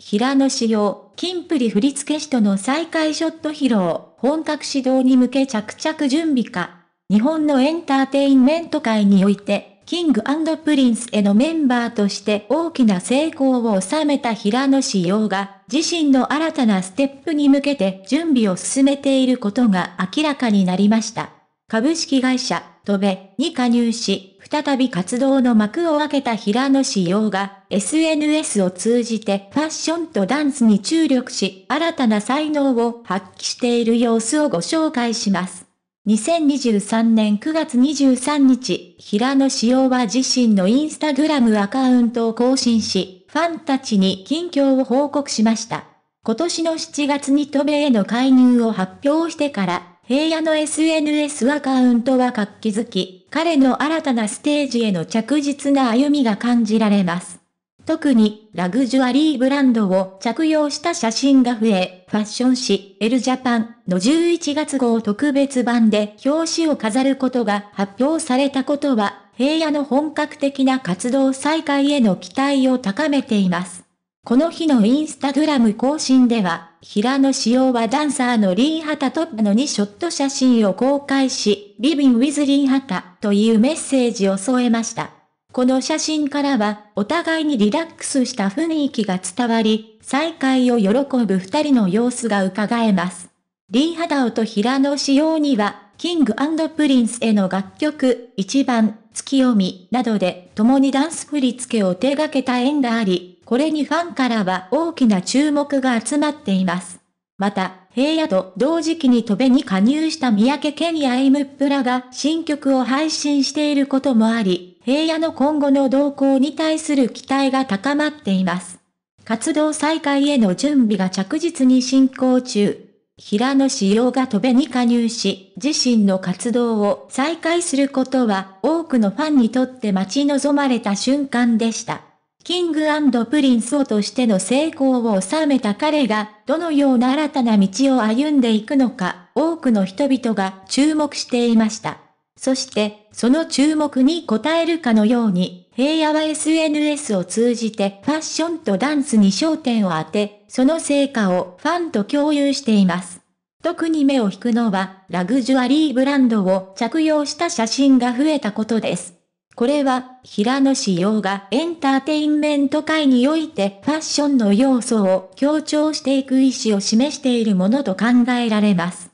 平野紫耀、金プリ振付師との再会ショット披露、本格指導に向け着々準備か。日本のエンターテインメント界において、キングプリンスへのメンバーとして大きな成功を収めた平野紫耀が、自身の新たなステップに向けて準備を進めていることが明らかになりました。株式会社、戸部に加入し、再び活動の幕を開けた平野志陽が、SNS を通じてファッションとダンスに注力し、新たな才能を発揮している様子をご紹介します。2023年9月23日、平野志陽は自身のインスタグラムアカウントを更新し、ファンたちに近況を報告しました。今年の7月に渡米への介入を発表してから、平野の SNS アカウントは活気づき、彼の新たなステージへの着実な歩みが感じられます。特に、ラグジュアリーブランドを着用した写真が増え、ファッション誌、エルジャパンの11月号特別版で表紙を飾ることが発表されたことは、平野の本格的な活動再開への期待を高めています。この日のインスタグラム更新では、平野紫耀はダンサーのリー・ハタトップの2ショット写真を公開し、リビン・ウィズ・リー・ハタというメッセージを添えました。この写真からは、お互いにリラックスした雰囲気が伝わり、再会を喜ぶ二人の様子が伺えます。リー・ハダオと平野紫耀には、キングプリンスへの楽曲、1番、月読みなどで共にダンス振り付けを手掛けた縁があり、これにファンからは大きな注目が集まっています。また、平野と同時期に戸部に加入した三宅健やエイムプラが新曲を配信していることもあり、平野の今後の動向に対する期待が高まっています。活動再開への準備が着実に進行中。平野紫耀が戸べに加入し、自身の活動を再開することは、多くのファンにとって待ち望まれた瞬間でした。キングプリンスをとしての成功を収めた彼が、どのような新たな道を歩んでいくのか、多くの人々が注目していました。そして、その注目に応えるかのように、平野は SNS を通じてファッションとダンスに焦点を当て、その成果をファンと共有しています。特に目を引くのは、ラグジュアリーブランドを着用した写真が増えたことです。これは、平野志陽がエンターテインメント界においてファッションの要素を強調していく意思を示しているものと考えられます。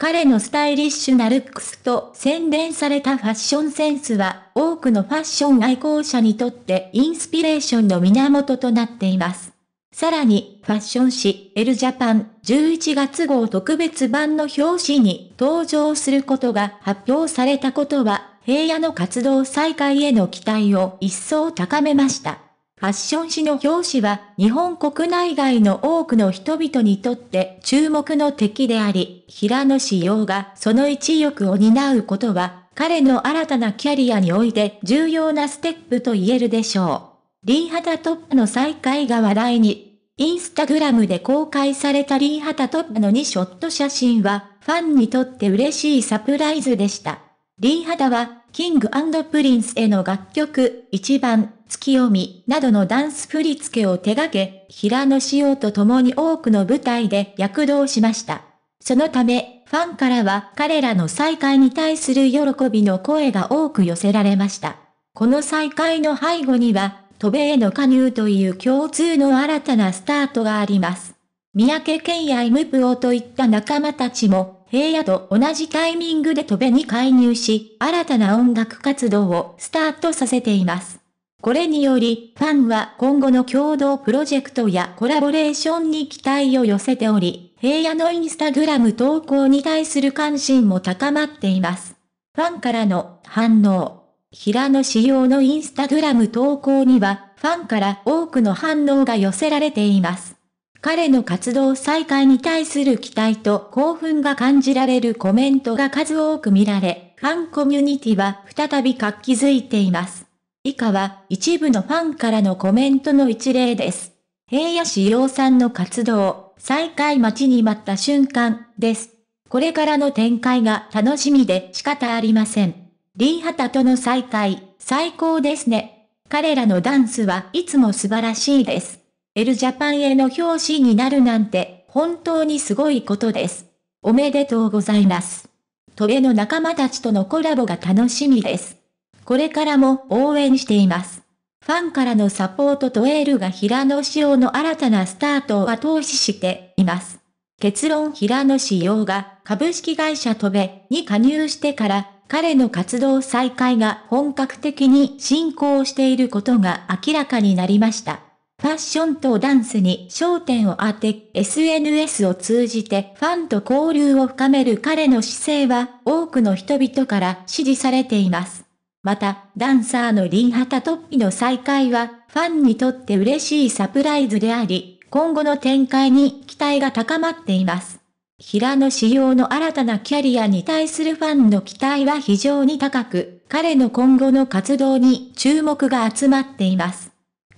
彼のスタイリッシュなルックスと洗練されたファッションセンスは、多くのファッション愛好者にとってインスピレーションの源となっています。さらに、ファッション誌、エルジャパン、11月号特別版の表紙に登場することが発表されたことは、平野の活動再開への期待を一層高めました。ファッション誌の表紙は日本国内外の多くの人々にとって注目の敵であり、平野志陽がその一翼を担うことは、彼の新たなキャリアにおいて重要なステップと言えるでしょう。リーハタトップの再会が話題に、インスタグラムで公開されたリーハタトップの2ショット写真は、ファンにとって嬉しいサプライズでした。リハ肌は、キングプリンスへの楽曲、一番、月読み、などのダンス振り付けを手掛け、平野紫耀と共に多くの舞台で躍動しました。そのため、ファンからは彼らの再会に対する喜びの声が多く寄せられました。この再会の背後には、渡米への加入という共通の新たなスタートがあります。三宅健やイムプオといった仲間たちも、平野と同じタイミングで戸べに介入し、新たな音楽活動をスタートさせています。これにより、ファンは今後の共同プロジェクトやコラボレーションに期待を寄せており、平野のインスタグラム投稿に対する関心も高まっています。ファンからの反応。平野仕様のインスタグラム投稿には、ファンから多くの反応が寄せられています。彼の活動再開に対する期待と興奮が感じられるコメントが数多く見られ、ファンコミュニティは再び活気づいています。以下は一部のファンからのコメントの一例です。平野志陽さんの活動、再開待ちに待った瞬間です。これからの展開が楽しみで仕方ありません。リーハタとの再会、最高ですね。彼らのダンスはいつも素晴らしいです。エルジャパンへの表紙になるなんて、本当にすごいことです。おめでとうございます。トゲの仲間たちとのコラボが楽しみです。これからも応援しています。ファンからのサポートとエールが平野仕様の新たなスタートを後押ししています。結論平野仕様が株式会社トベに加入してから彼の活動再開が本格的に進行していることが明らかになりました。ファッションとダンスに焦点を当て、SNS を通じてファンと交流を深める彼の姿勢は多くの人々から支持されています。また、ダンサーのリンハタトッピの再会は、ファンにとって嬉しいサプライズであり、今後の展開に期待が高まっています。平野仕様の新たなキャリアに対するファンの期待は非常に高く、彼の今後の活動に注目が集まっています。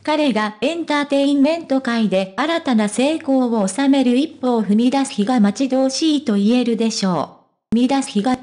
彼がエンターテインメント界で新たな成功を収める一歩を踏み出す日が待ち遠しいと言えるでしょう。踏み出す日が